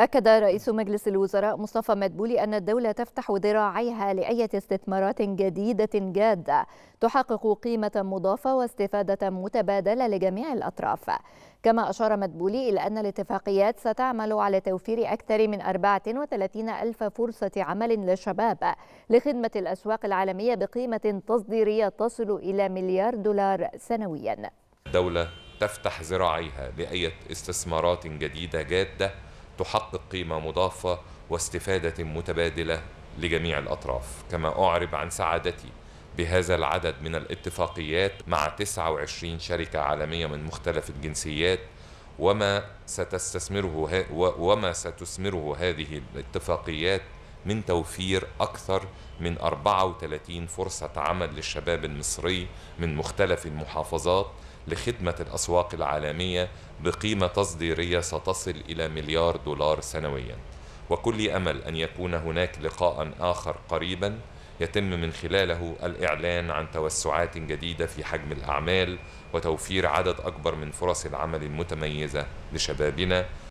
أكد رئيس مجلس الوزراء مصطفى مدبولي أن الدولة تفتح ذراعيها لأية استثمارات جديدة جادة تحقق قيمة مضافة واستفادة متبادلة لجميع الأطراف كما أشار مدبولي إلى أن الاتفاقيات ستعمل على توفير أكثر من 34 ألف فرصة عمل للشباب لخدمة الأسواق العالمية بقيمة تصديرية تصل إلى مليار دولار سنويا دولة تفتح ذراعيها لأية استثمارات جديدة جادة تحقق قيمة مضافة واستفادة متبادلة لجميع الأطراف كما أعرب عن سعادتي بهذا العدد من الاتفاقيات مع 29 شركة عالمية من مختلف الجنسيات وما ستستثمره وما ستثمره هذه الاتفاقيات من توفير أكثر من 34 فرصة عمل للشباب المصري من مختلف المحافظات لخدمة الأسواق العالمية بقيمة تصديرية ستصل إلى مليار دولار سنوياً. وكل امل ان يكون هناك لقاء اخر قريبا يتم من خلاله الاعلان عن توسعات جديده في حجم الاعمال وتوفير عدد اكبر من فرص العمل المتميزه لشبابنا